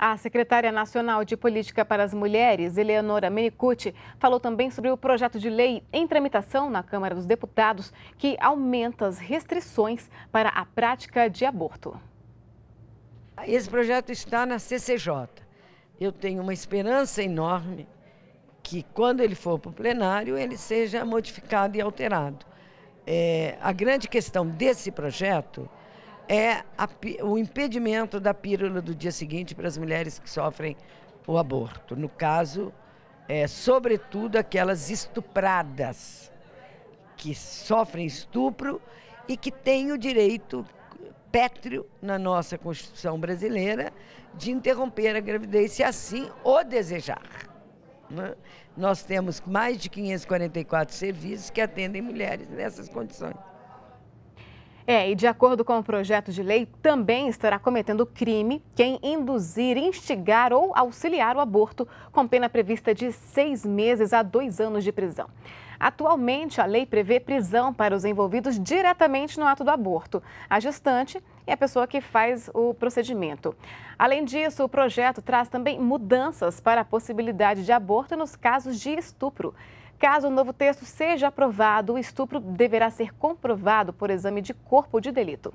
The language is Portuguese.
A secretária nacional de Política para as Mulheres, Eleonora Menicucci, falou também sobre o projeto de lei em tramitação na Câmara dos Deputados que aumenta as restrições para a prática de aborto. Esse projeto está na CCJ. Eu tenho uma esperança enorme que, quando ele for para o plenário, ele seja modificado e alterado. É, a grande questão desse projeto é a, o impedimento da pílula do dia seguinte para as mulheres que sofrem o aborto. No caso, é, sobretudo aquelas estupradas que sofrem estupro e que têm o direito pétreo na nossa Constituição brasileira de interromper a gravidez se assim o desejar. Né? Nós temos mais de 544 serviços que atendem mulheres nessas condições. É, e de acordo com o projeto de lei, também estará cometendo crime quem induzir, instigar ou auxiliar o aborto, com pena prevista de seis meses a dois anos de prisão. Atualmente, a lei prevê prisão para os envolvidos diretamente no ato do aborto. A gestante é a pessoa que faz o procedimento. Além disso, o projeto traz também mudanças para a possibilidade de aborto nos casos de estupro. Caso o novo texto seja aprovado, o estupro deverá ser comprovado por exame de corpo de delito.